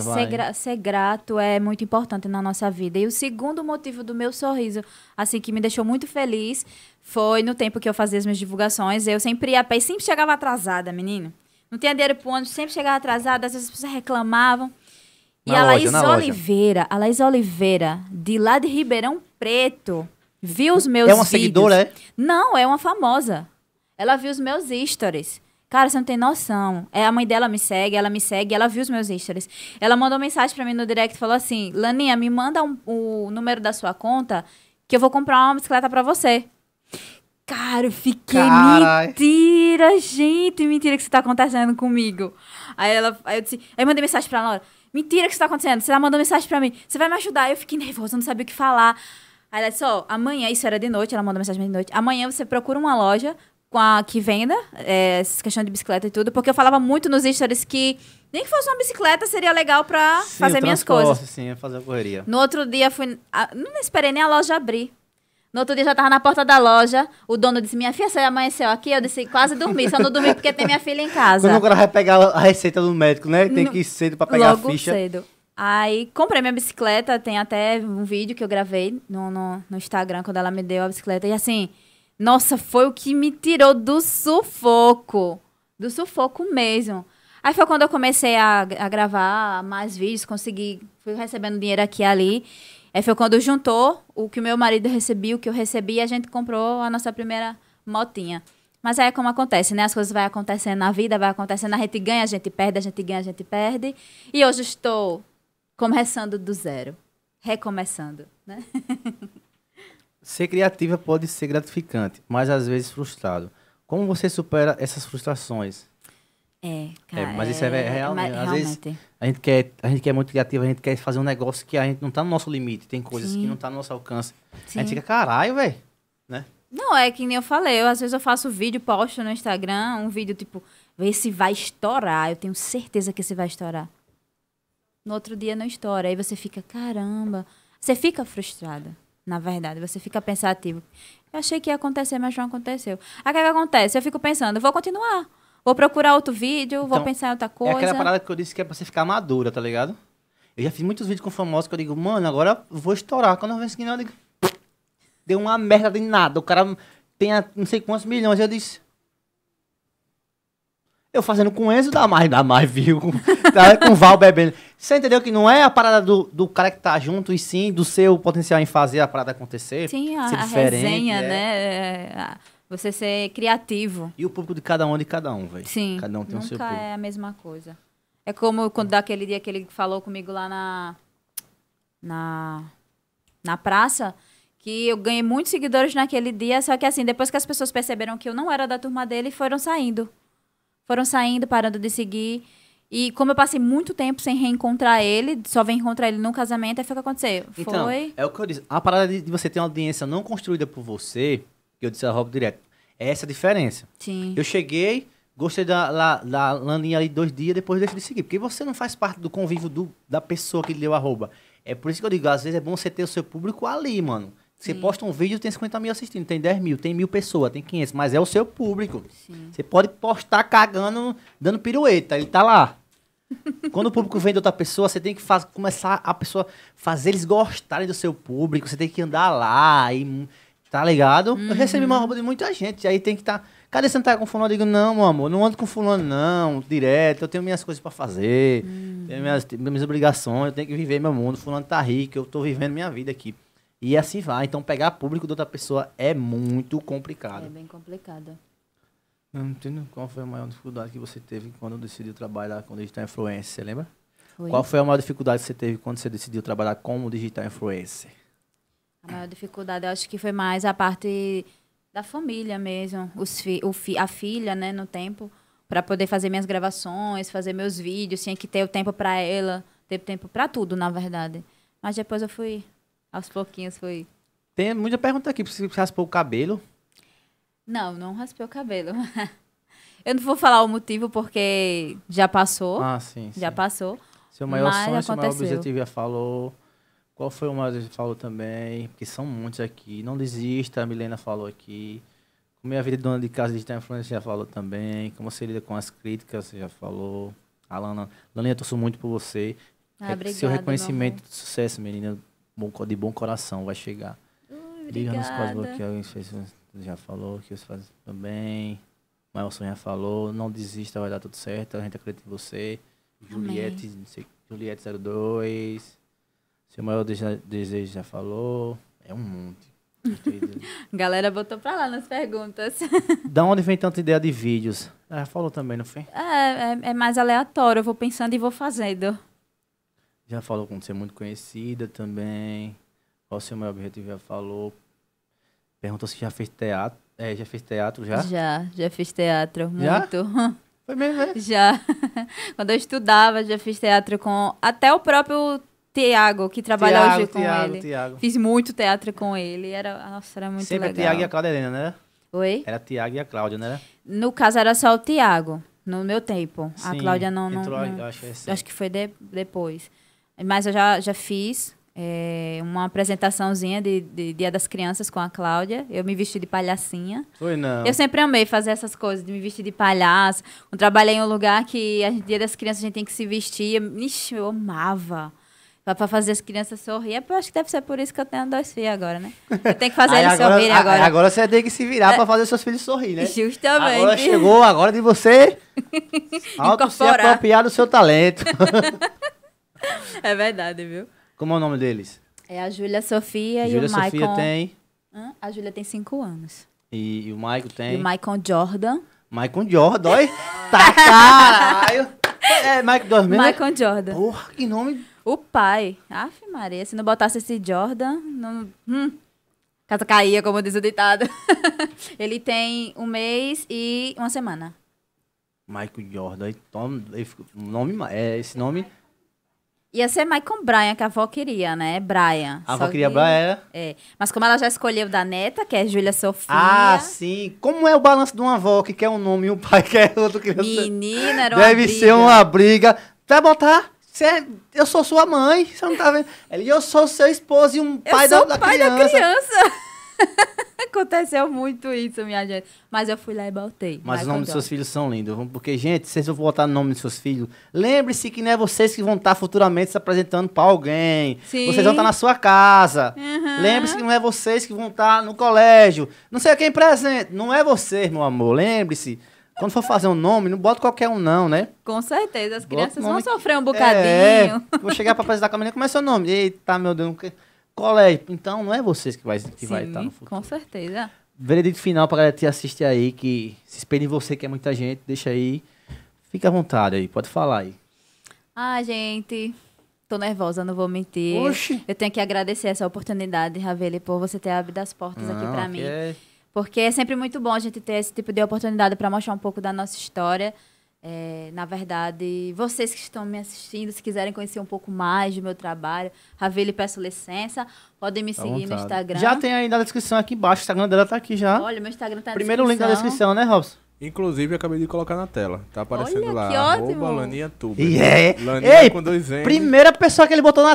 Ser, Gra ser grato é muito importante na nossa vida. E o segundo motivo do meu sorriso, assim, que me deixou muito feliz, foi no tempo que eu fazia as minhas divulgações. Eu sempre ia a pé e sempre chegava atrasada, menino. Não tinha dinheiro pro ônibus, sempre chegava atrasada, às vezes as pessoas reclamavam. E na a Laís loja, Oliveira, loja. a Laís Oliveira, de lá de Ribeirão Preto, viu os é meus É uma vídeos. seguidora, é? Não, é uma famosa. Ela viu os meus stories. Cara, você não tem noção. É, a mãe dela me segue, ela me segue, ela viu os meus stories. Ela mandou mensagem para mim no direct e falou assim: Laninha, me manda um, o número da sua conta que eu vou comprar uma bicicleta para você. Cara, eu fiquei. Carai. Mentira, gente, mentira que isso tá acontecendo comigo. Aí ela. Aí eu disse. Aí eu mandei mensagem pra ela. Mentira que isso tá acontecendo. Você tá mandando mensagem pra mim. Você vai me ajudar. Eu fiquei nervosa, não sabia o que falar. Aí ela disse, ó, oh, amanhã, isso era de noite, ela mandou mensagem de noite. Amanhã você procura uma loja, com a que venda, é, essa questão de bicicleta e tudo, porque eu falava muito nos stories que nem que fosse uma bicicleta seria legal pra sim, fazer minhas coisas. Sim, é fazer a correria. No outro dia fui. A, não esperei nem a loja abrir. No outro dia já tava na porta da loja, o dono disse: Minha filha, você amanheceu aqui? Eu disse: Quase dormi, só não dormi porque tem minha filha em casa. Quando agora vai pegar a receita do médico, né? Tem que ir cedo pra pegar Logo a ficha. cedo. Aí comprei minha bicicleta, tem até um vídeo que eu gravei no, no, no Instagram quando ela me deu a bicicleta. E assim, nossa, foi o que me tirou do sufoco. Do sufoco mesmo. Aí foi quando eu comecei a, a gravar mais vídeos, consegui, fui recebendo dinheiro aqui e ali. Aí foi quando juntou o que o meu marido recebia, o que eu recebi, e a gente comprou a nossa primeira motinha. Mas aí é como acontece, né? As coisas vão acontecendo na vida, vai acontecendo, a gente ganha, a gente perde, a gente ganha, a gente perde. E hoje estou começando do zero. Recomeçando, né? Ser criativa pode ser gratificante, mas às vezes frustrado. Como você supera essas frustrações? É, é cara, é mas isso é, é, é real, mas, Às realmente. vezes a gente, quer, a gente quer muito criativo, a gente quer fazer um negócio que a gente não está no nosso limite, tem coisas Sim. que não está no nosso alcance. Sim. A gente fica, caralho, velho, né? Não, é que nem eu falei, eu, às vezes eu faço vídeo, posto no Instagram, um vídeo tipo, vê se vai estourar, eu tenho certeza que esse vai estourar. No outro dia não estoura, aí você fica, caramba, você fica frustrada na verdade. Você fica pensativo. Eu achei que ia acontecer, mas não aconteceu. Aí o que, é acontece? Eu fico pensando, vou continuar. Vou procurar outro vídeo, então, vou pensar em outra coisa. É aquela parada que eu disse que é pra você ficar madura, tá ligado? Eu já fiz muitos vídeos com famosos que eu digo, mano, agora vou estourar. Quando eu vejo que eu digo, deu uma merda de nada. O cara tem não sei quantos milhões. Eu disse, eu fazendo com o Enzo, dá mais, dá mais, viu? Tá com o Val bebendo. Você entendeu que não é a parada do, do cara que tá junto, e sim do seu potencial em fazer a parada acontecer. Sim, a, ser a resenha, é. né? É, você ser criativo. E o público de cada um é de cada um, velho. Sim. Cada um tem o seu público. é a mesma coisa. É como quando daquele dia que ele falou comigo lá na na na praça, que eu ganhei muitos seguidores naquele dia, só que assim, depois que as pessoas perceberam que eu não era da turma dele, foram saindo foram saindo, parando de seguir. E como eu passei muito tempo sem reencontrar ele, só vem encontrar ele num casamento, aí foi o que aconteceu. Então, foi... é o que eu disse. A parada de você ter uma audiência não construída por você, que eu disse a Rob direto, é essa a diferença. Sim. Eu cheguei, gostei da, da, da Laninha ali dois dias, depois deixei de seguir. Porque você não faz parte do convívio do, da pessoa que lhe deu arroba. É por isso que eu digo, às vezes é bom você ter o seu público ali, mano. Você Sim. posta um vídeo, tem 50 mil assistindo, tem 10 mil, tem mil pessoas, tem 500, mas é o seu público. Sim. Você pode postar cagando, dando pirueta, ele tá lá. Quando o público vem de outra pessoa, você tem que faz, começar a pessoa fazer eles gostarem do seu público, você tem que andar lá e tá ligado? Uhum. Eu recebi uma roupa de muita gente, aí tem que estar tá, Cadê você não tá com fulano? Eu digo, não, meu amor, não ando com fulano, não, direto, eu tenho minhas coisas para fazer, uhum. tenho minhas, minhas obrigações, eu tenho que viver meu mundo, fulano tá rico, eu tô vivendo minha vida aqui. E assim vai. Então, pegar público de outra pessoa é muito complicado. É bem complicado. Eu não entendo qual foi a maior dificuldade que você teve quando decidiu trabalhar com digital influencer, você lembra? Foi. Qual foi a maior dificuldade que você teve quando você decidiu trabalhar como digital influencer? A maior dificuldade, eu acho que foi mais a parte da família mesmo, os fi, o fi, a filha, né, no tempo, para poder fazer minhas gravações, fazer meus vídeos, tinha que ter o tempo para ela, ter tempo para tudo, na verdade. Mas depois eu fui aos pouquinhos foi. Tem muita pergunta aqui, se raspou o cabelo. Não, não raspei o cabelo. Eu não vou falar o motivo porque já passou. Ah, sim. Já sim. passou. Seu maior sonho, aconteceu. seu maior objetivo já falou. Qual foi o maior que falou também? Porque são muitos aqui. Não desista, a Milena falou aqui. Como é a vida de dona de casa digital influência já falou também. Como você lida com as críticas, você já falou. Alana, Lana, eu torço muito por você. Ah, é obrigada, seu reconhecimento, sucesso, menina bom, de bom coração vai chegar. liga nos cosmos que alguém fez, já falou, que você faz também. maior já falou, não desista, vai dar tudo certo, a gente acredita em você. Juliette, não sei, Juliette 02. Seu maior desejo já falou. É um monte. Galera botou pra lá nas perguntas. da onde vem tanta ideia de vídeos? Ela falou também, não foi? É, é, é mais aleatório. Eu vou pensando e vou fazendo. Já falou com ser muito conhecida também. Qual o seu maior objetivo? Já falou. Perguntou se já fez teatro. É, já fez teatro já? Já, já fiz teatro. Muito. Já? Foi mesmo, né Já. Quando eu estudava, já fiz teatro com até o próprio Tiago, que trabalha Thiago, hoje com Thiago, ele. Thiago. Fiz muito teatro com ele. Era, nossa, era muito Sempre legal. Sempre Tiago e a Cláudia Helena, né? Oi? Era Tiago e a Cláudia, né? No caso, era só o Tiago, no meu tempo. Sim, a Cláudia não... não, entrou, não acho, é assim. acho, que foi de, depois. Mas eu já, já fiz é, uma apresentaçãozinha de, de, Dia das Crianças com a Cláudia. Eu me vesti de palhacinha. Foi, não. Eu sempre amei fazer essas coisas, de me vestir de palhaço. Eu trabalhei em um lugar que a Dia das Crianças a gente tem que se vestir. Ixi, eu amava para fazer as crianças sorrir. É, eu acho que deve ser por isso que eu tenho dois filhos agora, né? Eu tenho que fazer eles agora, sorrirem agora. Agora você tem que se virar é. para fazer seus filhos sorrir, né? Justamente. Agora chegou a hora de você auto se apropriar do seu talento. É verdade, viu? Como é o nome deles? É a Júlia Sofia Julia e o Michael. Júlia Sofia tem. Hã? A Júlia tem cinco anos. E, e, o Michael tem. E o Michael Jordan. Michael Jordan, olha. tá caralho. É, é, Michael Jordan mesmo? Né? Michael Jordan. Porra, que nome. O pai. Aff, Maria, se não botasse esse Jordan, não. Hum. Casa caía, como diz o ditado. ele tem um mês e uma semana. Michael Jordan. Então, nome, é, esse nome Ia ser Michael Bryan, que a avó queria, né? Brian. A avó queria que... É. Mas como ela já escolheu da neta, que é Júlia Sofia. Ah, sim. Como é o balanço de uma avó que quer um nome e um pai quer outro que Menina, era uma Deve briga. ser uma briga. Vai botar. Cê, é, eu sou sua mãe, você não tá vendo? Ele, eu sou seu esposo e um eu pai, da, da, pai criança. da criança. Aconteceu muito isso, minha gente. Mas eu fui lá e botei. Mas os nomes dos seus filhos são lindos. Porque, gente, vocês vão botar o nome dos seus filhos. Lembre-se que não é vocês que vão estar futuramente se apresentando para alguém. Sim. Vocês vão estar na sua casa. Uhum. Lembre-se que não é vocês que vão estar no colégio. Não sei quem presente. Não é você, meu amor. Lembre-se. Quando for fazer um nome, não bota qualquer um, não, né? Com certeza. As bota crianças vão sofrer um bocadinho. É, vou chegar para apresentar com a menina. Como é seu nome? Eita, meu Deus colégio. Então não é vocês que vai, que vai estar no futuro. Com certeza. Veredito final para te assistir aí, que se espelha em você, que é muita gente, deixa aí. Fica à vontade aí, pode falar aí. Ah, gente, Tô nervosa, não vou mentir. Oxi. Eu tenho que agradecer essa oportunidade, Raveli, por você ter abrido as portas não, aqui para mim. É... Porque é sempre muito bom a gente ter esse tipo de oportunidade para mostrar um pouco da nossa história. É, na verdade, vocês que estão me assistindo, se quiserem conhecer um pouco mais do meu trabalho, Raveli, peço licença, podem me tá seguir vontade. no Instagram. Já tem ainda a descrição aqui embaixo, o Instagram dela tá aqui já. Olha, meu Instagram tá na Primeiro descrição. link na descrição, né, Robson? Inclusive, eu acabei de colocar na tela. Tá aparecendo Olha, lá. Que ótimo. Laninha Tuba. Yeah. É. Laninha Ei, com dois N. Primeira pessoa que ele botou na